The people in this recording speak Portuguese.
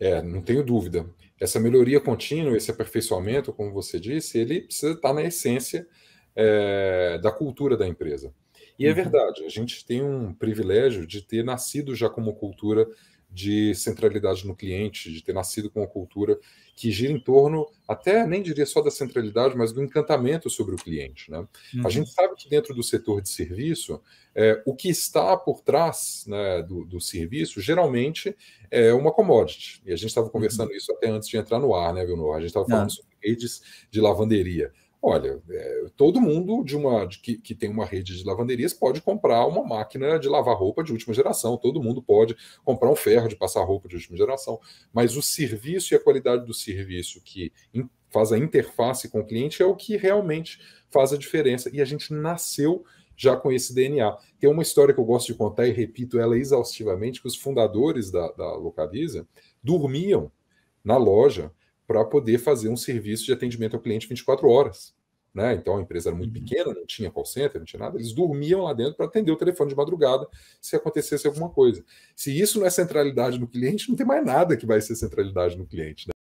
É, não tenho dúvida. Essa melhoria contínua, esse aperfeiçoamento, como você disse, ele precisa estar na essência é, da cultura da empresa. E é uhum. verdade, a gente tem um privilégio de ter nascido já como cultura de centralidade no cliente, de ter nascido com uma cultura que gira em torno, até nem diria só da centralidade, mas do encantamento sobre o cliente. Né? Uhum. A gente sabe que dentro do setor de serviço, é, o que está por trás né, do, do, serviço geralmente é uma commodity. E a gente estava conversando uhum. isso até antes de entrar no ar, né, Vilnor? A gente estava falando uhum. sobre redes de lavanderia. Olha, é, todo mundo de uma de, que, que tem uma rede de lavanderias pode comprar uma máquina de lavar roupa de última geração, todo mundo pode comprar um ferro de passar roupa de última geração, mas o serviço e a qualidade do serviço que faz a interface com o cliente é o que realmente faz a diferença. E a gente nasceu já com esse DNA. Tem uma história que eu gosto de contar e repito ela exaustivamente, que os fundadores da, da Localiza dormiam na loja para poder fazer um serviço de atendimento ao cliente 24 horas né? Então a empresa era muito uhum. pequena, não tinha call center, não tinha nada, eles dormiam lá dentro para atender o telefone de madrugada se acontecesse alguma coisa. Se isso não é centralidade no cliente, não tem mais nada que vai ser centralidade no cliente. Né?